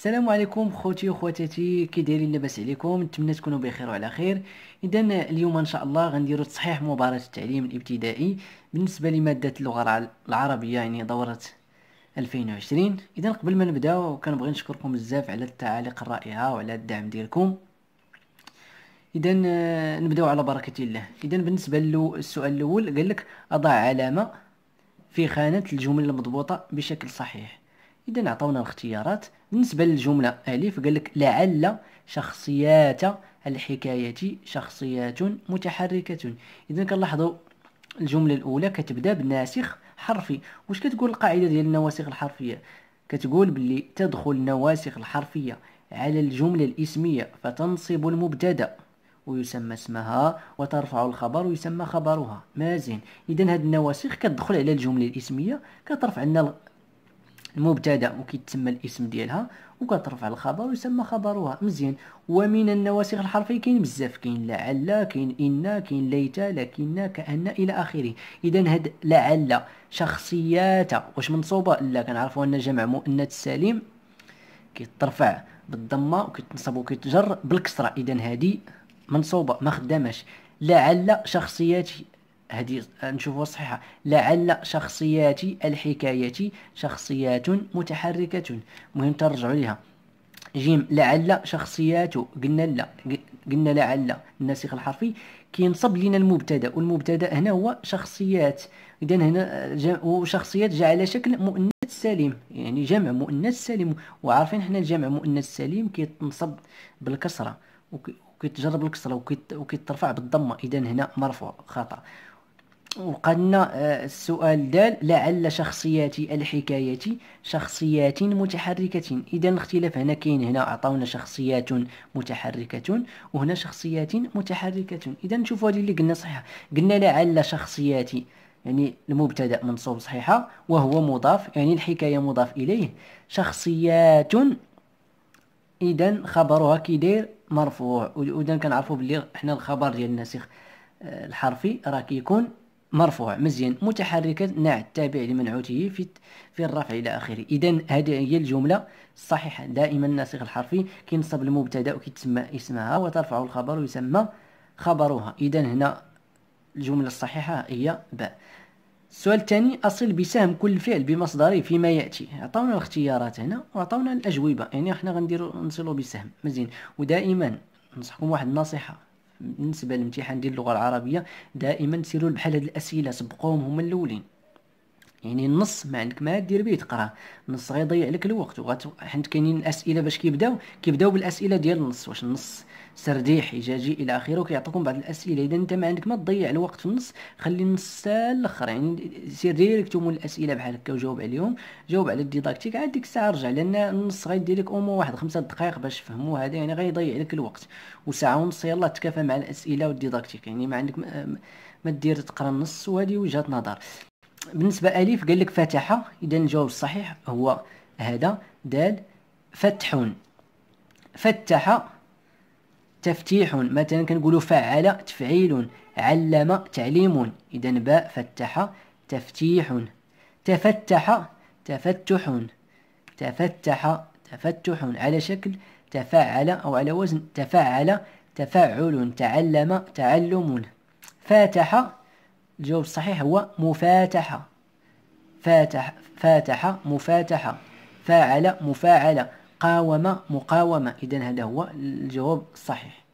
السلام عليكم خوتي وخواتاتي كي دايرين لاباس عليكم نتمنى تكونوا بخير وعلى خير اذا اليوم ان شاء الله غنديروا تصحيح مباراه التعليم الابتدائي بالنسبه لماده اللغه العربيه يعني دوره 2020 اذا قبل ما نبداو كنبغي نشكركم بزاف على التعاليق الرائعه وعلى الدعم ديالكم اذا آه، نبداو على بركه الله اذا بالنسبه للسؤال الاول قال لك اضع علامه في خانه الجمل المضبوطه بشكل صحيح اذا عطاونا الاختيارات بالنسبه للجمله الف قال لك لعل شخصيات الحكايه شخصيات متحركه اذا كنلاحظوا الجمله الاولى كتبدا بناسخ حرفي واش كتقول القاعده ديال النواسخ الحرفيه كتقول باللي تدخل النواسخ الحرفيه على الجمله الاسميه فتنصب المبتدا ويسمى اسمها وترفع الخبر ويسمى خبرها مازن اذا هاد النواسخ كتدخل على الجمله الاسميه كترفع لنا المبتدا وكيتسمى الاسم ديالها وكترفع الخبر ويسمى خبرها مزيان ومن النواسخ الحرفي كاين بزاف كاين لعل كاين ان كاين ليت لكن كان الى اخره اذا هاد لعل شخصيات واش منصوبه لا كنعرفوا ان جمع مؤنث سليم كيترفع بالضمه وكيتنصب وكيتجر بالكسره اذا هادي منصوبه ما خداماش لعل شخصيات هذه نشوفها صحيحه لعل شخصيات الحكايه شخصيات متحركه مهم ترجعوا ليها جيم لعل شخصيات قلنا لا قلنا لعل الناسخ الحرفي كينصب لنا المبتدا والمبتدا هنا هو شخصيات اذا هنا وشخصيات جاء على شكل مؤنث سليم يعني جمع مؤنث سليم وعارفين حنا الجمع مؤنث سليم كيتنصب بالكسره وكيتجرب الكسره وكيترفع بالضمه اذا هنا مرفوع خطا وقالنا آه، السؤال دال لعل شخصيات الحكاية شخصيات متحركة إذا الاختلاف هنا كاين هنا عطاونا شخصيات متحركة وهنا شخصيات متحركة إذا نشوفوا هذه اللي قلنا صحيحة قلنا لعل شخصيات يعني المبتدا منصوب صحيحة وهو مضاف يعني الحكاية مضاف إليه شخصيات إذا خبرها كيدير مرفوع وإذا كنعرفوا بلي حنا الخبر ديال الناسخ آه، الحرفي راه كيكون مرفوع مزيان متحركا نعت تابع لمنعوته في في الرفع الى اخره اذا هذه هي الجمله الصحيحه دائما الناسخ الحرفي كينصب المبتدا وكيتسمى اسمها وترفع الخبر ويسمى خبرها اذا هنا الجمله الصحيحه هي باء السؤال الثاني اصل بسهم كل فعل بمصدره فيما ياتي عطاونا الاختيارات هنا وعطاونا الاجوبه يعني احنا غنديروا نصلوا بسهم مزيان ودائما ننصحكم واحد النصيحه بالنسبه للامتحان ديال اللغه العربيه دائما سيروا بحال هاد الاسئله سبقوهم هما الاولين يعني النص ما عندك ما دير به تقراه النص غيضيع لك الوقت وغت حيت كاينين اسئله باش كيبداو كيبداو بالاسئله ديال النص واش النص سرديح حجاجي الى اخره كيعطيكم بعض الاسئله اذا انت ما عندك ما تضيع الوقت في النص خلي النص الاخر يعني سير ديريكتوم الاسئله بحال هكا وجاوب عليهم جاوب على الديداكتيك عاد ديك الساعه رجع لان النص غيدير لك اومو واحد خمسة دقائق باش تفهموا هذا يعني غيضيع لك الوقت وساعه ونص يلا تكافى مع الاسئله والديداكتيك يعني ما عندك ما, ما دير تقرا النص وهذه وجهه نظر بالنسبه الف قال لك فتح اذا الجواب الصحيح هو هذا دال فتحون فتح تفتيح مثلا كنقولوا فعل تفعيل علم تعليم اذا باء فتح تفتيح تفتح تفتح تفتح تفتح على شكل تفاعل او على وزن تفاعل تفاعل تعلم تعلم فاتح الجواب الصحيح هو مفاتحه فاتح فاتح مفاتحه فاعل مفاعله قاوم مقاومة إذا هذا هو الجواب الصحيح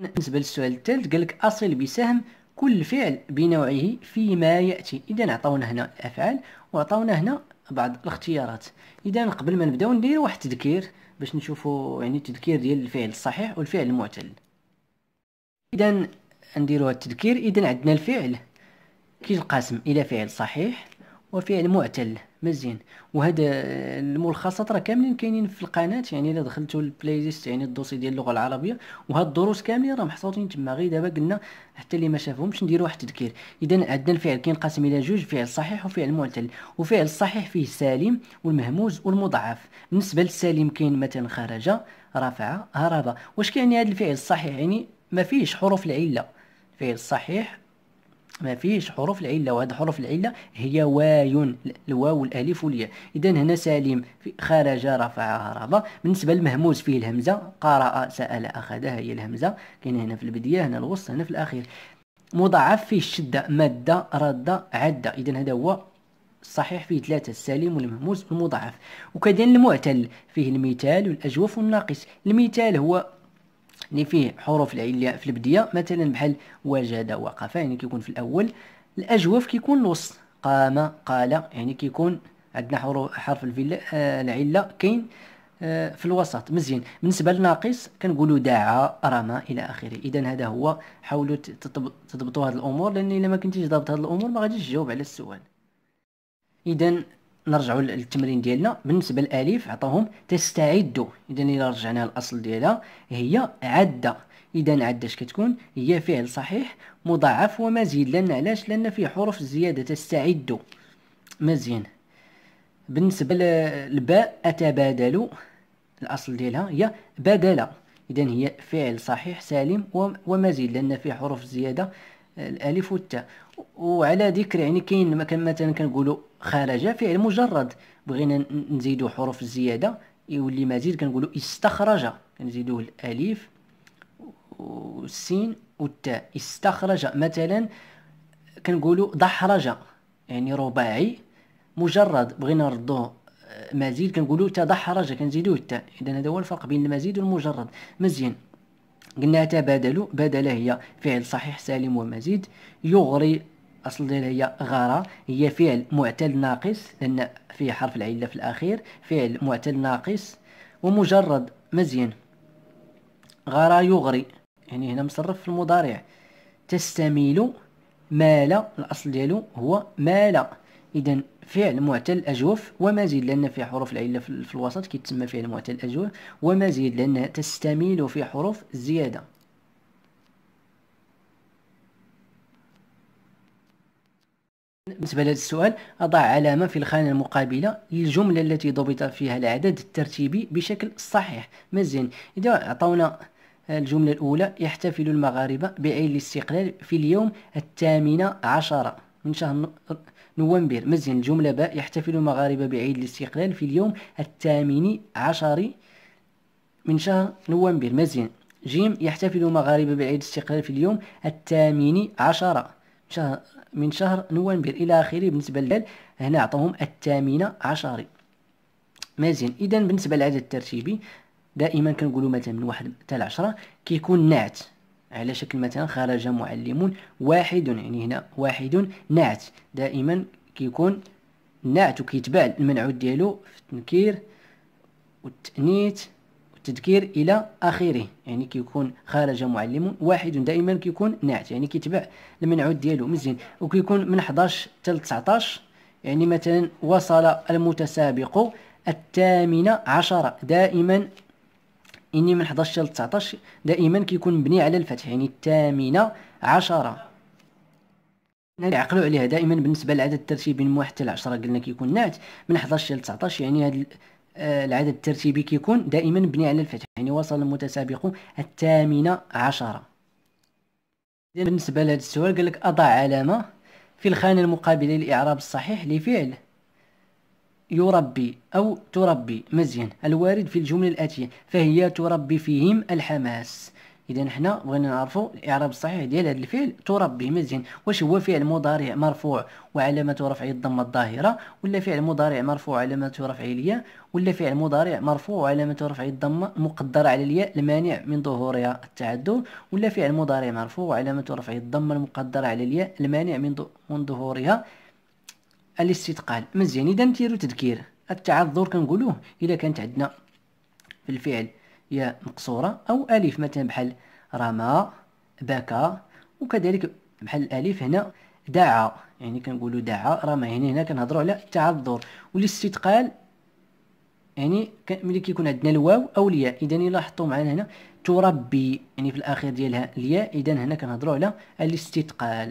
بالنسبة للسؤال الثالث قال لك أصل بسهم كل فعل بنوعه فيما يأتي إذا عطاونا هنا الأفعال وعطاونا هنا بعض الاختيارات إذا قبل ما نبداو ندير واحد التذكير باش نشوفوا يعني التذكير ديال الفعل الصحيح والفعل المعتل إذا نديروا التذكير إذا عندنا الفعل كيتقاسم إلى فعل صحيح وفعل يعني معتل مزيان وهذا الملخصات راه كاملين كاينين في القناه يعني الا دخلتوا البلاي ليست يعني الدوسي ديال اللغه العربيه وهاد الدروس كاملين راه محطوطين تما غير دابا قلنا حتى اللي ما شافهمش نديروا واحد التذكير اذا عندنا الفعل كينقسم الى جوج فعل صحيح وفعل معتل وفعل الصحيح فيه سالم والمهموز والمضعف بالنسبه للسالم كاين مثلا خرج رفع هرب واش كيعني هذا الفعل الصحيح يعني ما فيهش حروف العله الفعل الصحيح ما فيش حروف العله وهاد حروف العله هي واي الواو الالف والياء اذا هنا سليم خرج رفع هرب بالنسبه للمهموز فيه الهمزه قرأ سأل اخذ هي الهمزه كاين هنا في البدايه هنا الوسط هنا في الاخير مضاعف فيه الشده ماده رد عد اذا هذا هو الصحيح فيه ثلاثة السليم والمهموز والمضاعف وكذلك المعتل فيه المثال والأجوف والناقص المثال هو اللي يعني فيه حروف العلية في البداية مثلا بحال وجد وقف يعني كيكون في الأول الأجوف كيكون الوسط قام قال يعني كيكون عندنا حروف حرف آه، العلة كاين آه، في الوسط مزيان بالنسبه للناقص كنقولوا داعى رمى الى اخره اذا هذا هو حاولوا تضبطوا هذه الامور لان الا ما كنتيش ضابط هذه الامور ما غاديش تجاوب على السؤال اذا نرجعوا للتمرين ديالنا بالنسبه للالف عطاهم تستعد اذا الى رجعنا للاصل ديالها هي عده اذا عده اش كتكون هي فعل صحيح مضاعف ومزيد لان علاش لان فيه حروف زياده تستعد مزيان بالنسبه للباء اتبادل الاصل ديالها هي بدل اذا هي فعل صحيح سالم ومزيد لان فيه حروف زياده الالف والتاء وعلى ذكر يعني كاين مثلا كنقولوا خرج فعل مجرد بغينا نزيدوا حروف الزياده يولي مزيد كنقولوا استخرج كنزيدوه الالف والسين والتاء استخرج مثلا كنقولوا دحرج يعني رباعي مجرد بغينا نردوه آه، مزيد كنقولوا تدحرج كنزيدوه التاء اذا هذا هو الفرق بين المزيد والمجرد مزيان قلنا تبادلوا بدل هي فعل صحيح سالم ومزيد يغري اصل ديالها هي غرا هي فعل معتل ناقص لان فيه حرف العله في الاخير فعل معتل ناقص ومجرد مزيان غرا يغري يعني هنا مصرف في المضارع تستميل مال الاصل ديالو هو مال اذا فعل معتل أجوف ومزيد لأن في حروف العلة في الوسط كيتسمى فعل معتل أجوف ومزيد لأنها تستميل في حروف الزيادة بالنسبة لهذا السؤال أضع علامة في الخانة المقابلة للجملة التي ضبط فيها العدد الترتيبي بشكل صحيح مزيان إذا أعطونا الجملة الأولى يحتفل المغاربة بعيد الاستقلال في اليوم الثامنة عشرة من شهر نوفمبر مزيان الجملة باء يحتفل المغاربة بعيد الاستقلال في اليوم الثامن عشر من شهر نوفمبر مزيان جيم يحتفل المغاربة بعيد الاستقلال في اليوم الثامن عشر شهر من شهر نوفمبر إلى آخره بالنسبة للدال هنا عطاهم الثامن عشر مزيان إذا بالنسبة للعدد الترتيبي دائما كنقولوا مثلا من واحد حتى العشرة كيكون نعت على شكل مثلا خرج معلم واحد يعني هنا واحد نعت دائما كيكون نعت وكيتبع المنعوت ديالو في التنكير والتأنيث والتذكير الى اخره يعني كيكون خرج معلم واحد دائما كيكون نعت يعني كيتبع المنعوت ديالو مزيان وكيكون من 11 حتى ل 19 يعني مثلا وصل المتسابق الثامنة عشرة دائما يعني من 11 ل 19 دائما كيكون مبني على الفتح يعني الثامنه عشره نعقلوا عليها دائما بالنسبه للعدد الترتيبي من واحد حتى عشرة قلنا كيكون نعت من 11 ل 19 يعني هذا آه، العدد الترتيبي كيكون دائما مبني على الفتح يعني وصل المتسابق الثامنه عشره بالنسبه لهذا السؤال قال لك اضع علامه في الخانه المقابله للاعراب الصحيح لفعل يربي أو تربي مزيان الوارد في الجملة الآتية فهي تربي فيهم الحماس إذا حنا بغينا نعرفوا الإعراب الصحيح ديال هذا الفعل تربي مزيان واش هو فعل مضارع مرفوع وعلامة رفعه الضمة الظاهرة ولا فعل مضارع مرفوع وعلامة رفعه الياء ولا فعل مضارع مرفوع وعلامة رفعه الضمة مقدرة على الياء المانع من ظهورها التعدد ولا فعل مضارع مرفوع وعلامة رفعه الضمة المقدرة على الياء المانع من ظهورها الاستثقال مزيان اذا نديرو تذكير التعذر كنقولوه الا كانت عندنا في الفعل يا مقصوره او الف مثلا بحال رمى بكى وكذلك بحال الالف هنا دعا يعني كنقولوا دعا رمى يعني هنا كنهضروا على التعذر والاستثقال يعني ملي كيكون عندنا الواو او الياء اذا الا حطوا معنا هنا تربي يعني في الاخير ديالها الياء اذا هنا كنهضروا على الاستثقال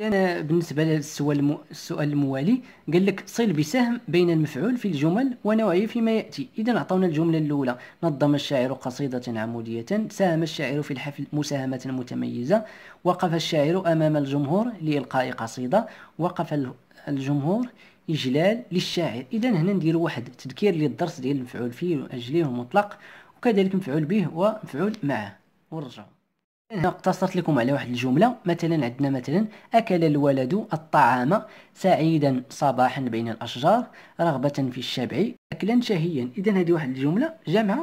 انا بالنسبه للسؤال المو... السؤال الموالي قال لك صل بسهم بين المفعول في الجمل ونوعه فيما ياتي اذا اعطونا الجمله الاولى نظم الشاعر قصيده عموديه ساهم الشاعر في الحفل مساهمه متميزه وقف الشاعر امام الجمهور لالقاء قصيده وقف الجمهور اجلال للشاعر اذا هنا ندير واحد تذكير للدرس ديال المفعول فيه واجليه المطلق وكذلك مفعول به ومفعول معه ونرجعوا هنا اقتصرت لكم على واحد الجملة مثلا عندنا مثلا أكل الولد الطعام سعيدا صباحا بين الأشجار رغبة في الشبع أكلا شهيا إذا هذه واحد الجملة جمع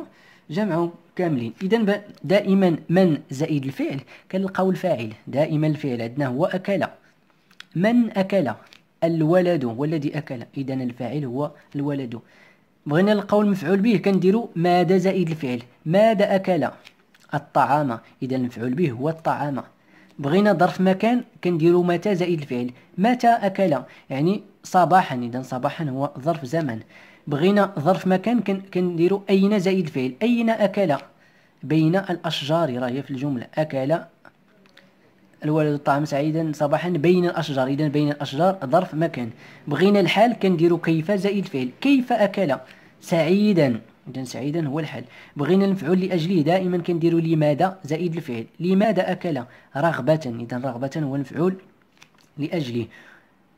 جمع كاملين إذا دائما من زائد الفعل كنلقاو الفاعل دائما الفعل عندنا هو أكل من أكل الولد هو الذي أكل إذا الفاعل هو الولد بغينا نلقاو المفعول به كنديرو ماذا زائد الفعل ماذا أكل الطعام اذا المفعول به هو الطعام بغينا ظرف مكان كنديرو متى زائد الفعل متى اكل يعني صباحا اذا صباحا هو ظرف زمن بغينا ظرف مكان كنديرو اين زائد الفعل اين اكل بين الاشجار راهي في الجمله اكل الولد الطعام سعيدا صباحا بين الاشجار اذا بين الاشجار ظرف مكان بغينا الحال كنديرو كيف زائد الفعل كيف اكل سعيدا إذا سعيدا هو الحل بغينا المفعول لأجله دائما كنديروا لماذا زائد الفعل لماذا أكل رغبة إذا رغبة هو المفعول لأجله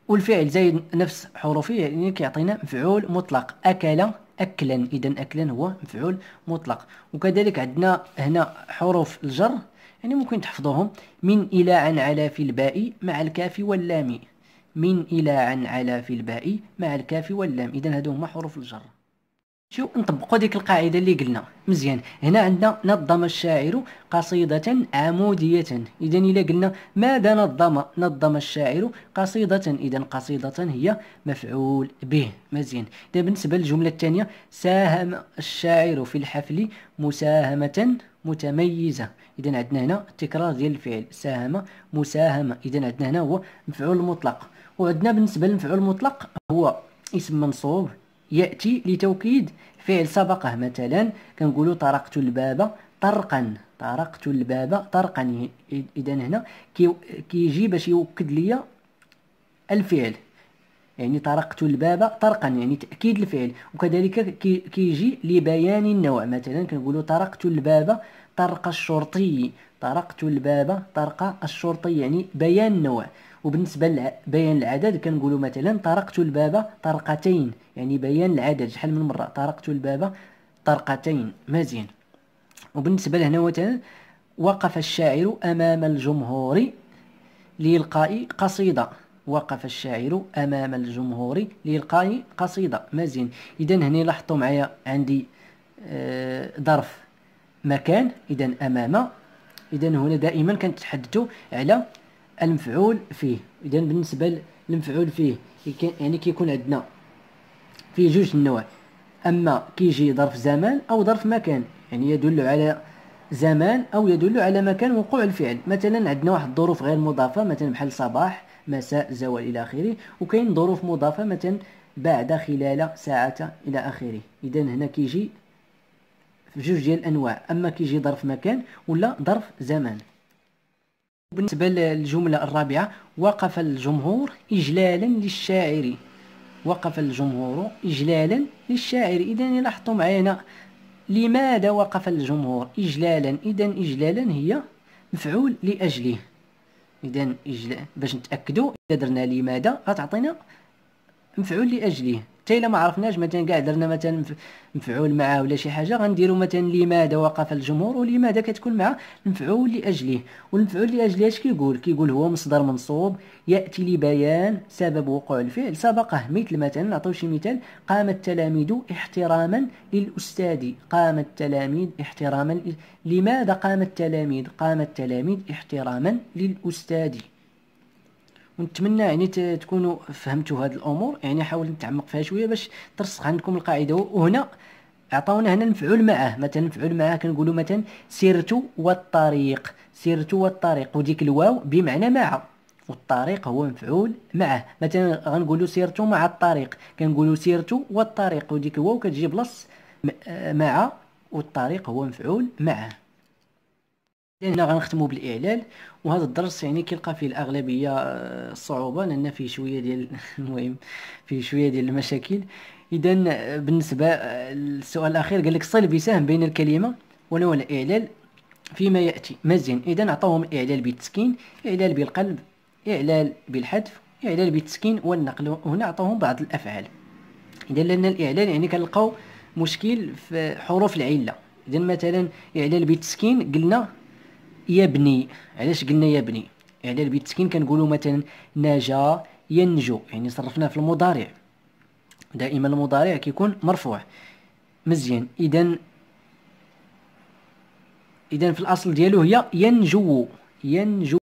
والفعل زائد نفس حروفه يعني كيعطينا مفعول مطلق أكل أكلا إذا أكلا هو مفعول مطلق وكذلك عندنا هنا حروف الجر يعني ممكن تحفظوهم من إلى عن على في الباء مع الكاف واللام من إلى عن على في الباء مع الكاف واللام إذا هادو هما حروف الجر شو نطبقوا ديك القاعده اللي قلنا مزيان هنا عندنا نظم الشاعر قصيده عموديه اذا الا قلنا ماذا نظم نظم الشاعر قصيده اذا قصيده هي مفعول به مزيان إذا بالنسبه للجمله الثانيه ساهم الشاعر في الحفل مساهمه متميزه اذا عندنا هنا التكرار ديال الفعل ساهم مساهمه اذا عندنا هنا هو مفعول مطلق وعندنا بالنسبه للمفعول المطلق هو اسم منصوب يأتي لتوكيد فعل سبقه مثلا كنقولوا طرقت الباب طرقا طرقت الباب طرقا إذا هنا كيجي باش يوكد ليا الفعل يعني طرقت الباب طرقا يعني تأكيد الفعل وكذلك كيجي لبيان النوع مثلا كنقولوا طرقت الباب طرق الشرطي طرقت الباب طرق الشرطي يعني بيان النوع وبالنسبه لبيان العدد كنقولوا مثلا طرقت الباب طرقتين يعني بيان العدد شحال من مره طرقت الباب طرقتين مزيان وبالنسبه لهنا مثلا وقف الشاعر امام الجمهور لإلقاء قصيدة وقف الشاعر أمام الجمهور لإلقاء قصيدة مزيان إذا هنا لاحظتوا معايا عندي آه، ظرف مكان إذا أمام إذا هنا دائما كنتحدثوا على المفعول فيه اذا بالنسبه للمفعول فيه يعني كيكون عندنا فيه جوج النوع اما كيجي ظرف زمان او ظرف مكان يعني يدل على زمان او يدل على مكان وقوع الفعل مثلا عندنا واحد الظروف غير مضافه مثلا بحال صباح مساء زوال الى اخره وكاين ظروف مضافه مثلا بعد خلال ساعه الى اخره اذا هنا كيجي في جوج ديال الانواع اما كيجي ظرف مكان ولا ظرف زمان بالنسبة للجملة الرابعة وقف الجمهور إجلالا للشاعر وقف الجمهور إجلالا للشاعر إذا لاحظتوا معنا لماذا وقف الجمهور إجلالا إذا إجلالا هي مفعول لأجله إذا إجلال باش نتأكدوا إذا درنا لماذا غتعطينا مفعول لأجله حتى الا ما عرفناش مثلا كاع درنا مثلا مفعول معه ولا شي حاجه غنديروا مثلا لماذا وقف الجمهور ولماذا كتكون مع المفعول لاجله والمفعول لاجله اش كيقول كيقول هو مصدر منصوب ياتي لبيان سبب وقوع الفعل سبقه مثل مثلا نعطيو شي مثال قام التلاميذ احتراما للاستاذ قام التلاميذ احتراما لماذا قام التلاميذ قام التلاميذ احتراما للاستاذ ونتمنى يعني تكونوا فهمتوا هاد الامور يعني حاول نتعمق فيها شويه باش ترسخ عندكم القاعده وهنا عطاونا هنا المفعول معاه مثلا المفعول معاه كنقولوا مثلا سيرت والطريق سيرت والطريق وديك الواو بمعنى مع والطريق هو مفعول معه مثلا غنقولوا سيرت مع الطريق كنقولوا سيرت والطريق وديك الواو كتجي بلس آه، مع والطريق هو مفعول معه هنا غنختموا بالاعلال وهذا الدرس يعني كيلقى فيه الاغلبيه الصعوبه آه، لان فيه شويه ديال المهم فيه شويه ديال المشاكل اذا آه، بالنسبه آه، للسؤال الاخير قال لك صل بسهم بين الكلمه ونوع الاعلال فيما ياتي مزيان اذا عطاهم اعلال بالتسكين اعلال بالقلب اعلال بالحذف اعلال بالتسكين والنقل هنا عطاهم بعض الافعال اذا لان الاعلال يعني كنلقاو مشكل في حروف العله اذا مثلا اعلال بالتسكين قلنا يبني علاش قلنا يبني يعني البيت التسكين كنقولوا مثلا نجا ينجو يعني صرفناه في المضارع دائما المضارع كيكون مرفوع مزيان اذا اذا في الاصل ديالو هي ينجو ينجو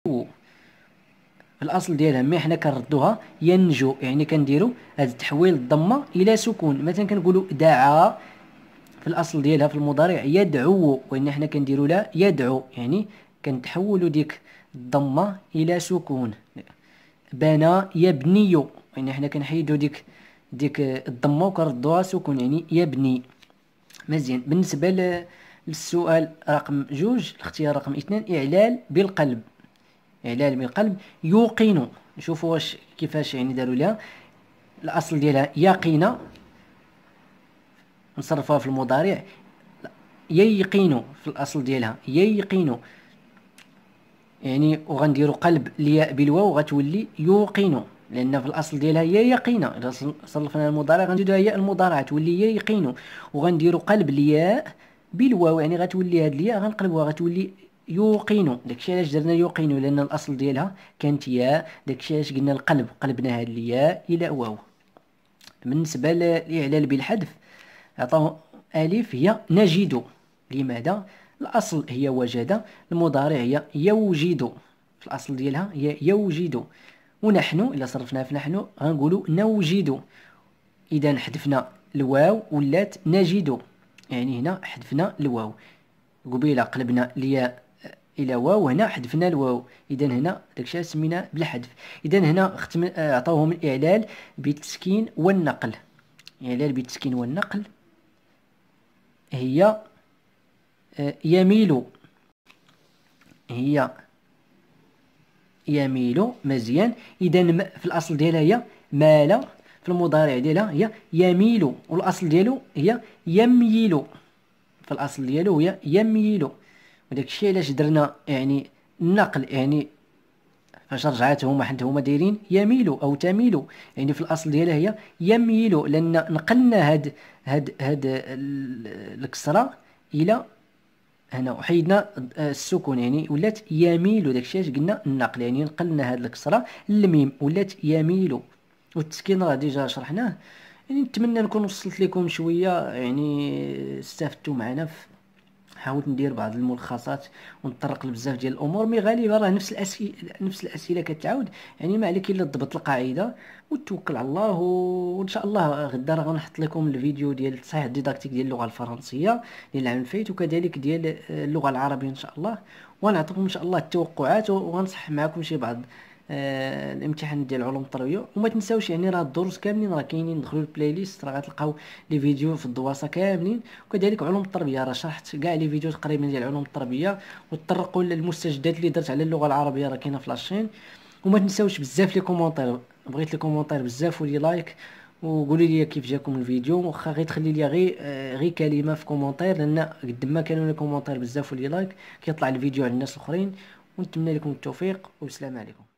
في الاصل ديالها مي حنا كنردوها ينجو يعني كنديروا هاد التحويل الضمه الى سكون مثلا كنقولوا دعا في الاصل ديالها في المضارع يدعو وان حنا كنديروا لها يدعو يعني كنتحولوا ديك الضمه الى سكون بنا يبنيو يعني حنا كنحيدو ديك ديك الضمه وكنردوها سكون يعني يبني مزيان بالنسبه للسؤال رقم جوج الاختيار رقم اثنان اعلال بالقلب اعلال بالقلب يوقن نشوفوا واش كيفاش يعني داروا لها الاصل ديالها يقين نصرفها في المضارع ييقن في الاصل ديالها ييقن يعني وغنديروا قلب الياء بالواو غتولي يوقن لان في الاصل ديالها هي يقينه اذا صلفنا المضارع غنديروا ياء المضارع تولي يا يقين وغنديروا قلب الياء بالواو يعني غتولي هاد الياء غنقلبوها غتولي يوقن داكشي علاش درنا يوقن لان الاصل ديالها كانت ياء داكشي علاش قلنا القلب قلبنا هاد الياء الى واو بالنسبه للاعلال بالحذف عطاو الف هي نجد لماذا الأصل هي وجد المضارع هي يوجد في الأصل ديالها هي يوجد ونحن إلا صرفناها في نحن غنقولوا نوجد إذا حذفنا الواو ولات نجد يعني هنا حذفنا الواو قبيله قلبنا الياء الى واو هنا حذفنا الواو اذا هنا داكشي سميناه بالحذف اذا هنا ختم عطاوهم الاعلال بالتسكين والنقل اعلال بالتسكين والنقل هي يميل هي يميل مزيان اذا في الاصل ديالها هي مال في المضارع ديالها هي يميل والاصل ديالو هي يميل في الاصل ديالو هي يميل وداك الشيء علاش درنا يعني النقل يعني فاش رجعات هما حنت هما دايرين يميل او تميل يعني في الاصل ديالها هي يميل لان نقلنا هاد هاد هاد الكسره الى هنا وحيدنا آه، السكون يعني ولات يميل داكشي اش قلنا النقل يعني نقلنا هاد الكسره الميم ولات يميل والتسكين راه ديجا شرحناه يعني نتمنى نكون وصلت لكم شويه يعني استفدتوا معنا في نحاول ندير بعض الملخصات ونطرق لبزاف ديال الامور مي غالبا راه نفس الاسئله نفس الاسئله كتعاود يعني ما عليك الا تضبط القاعده وتوكل على الله وان شاء الله غدا راه غنحط لكم الفيديو ديال التصحيح الديداكتيك ديال اللغه الفرنسيه ديال العام الفايت وكذلك ديال آه، اللغه العربيه ان شاء الله ونعطيكم ان شاء الله التوقعات وغنصح معكم شي بعض آه، الامتحان ديال العلوم التربويه وما تنساوش يعني راه الدروس كاملين راه كاينين دخلوا البلاي ليست راه غتلقاو لي فيديو في الدواسه كاملين وكذلك علوم التربيه راه شرحت كاع لي فيديو تقريبا ديال علوم التربيه وتطرقوا للمستجدات اللي درت على اللغه العربيه راه كاينه في لاشين وما تنساوش بزاف لي كومونتير بغيت لي كومونتير بزاف ولي لايك وقولي لي كيف جاكم الفيديو واخا غير تخلي لي غير آه، غير كلمه في كومونتير لان قد ما كانوا لي كومونتير بزاف ولي لايك كيطلع الفيديو على الناس الاخرين ونتمنى لكم التوفيق والسلام عليكم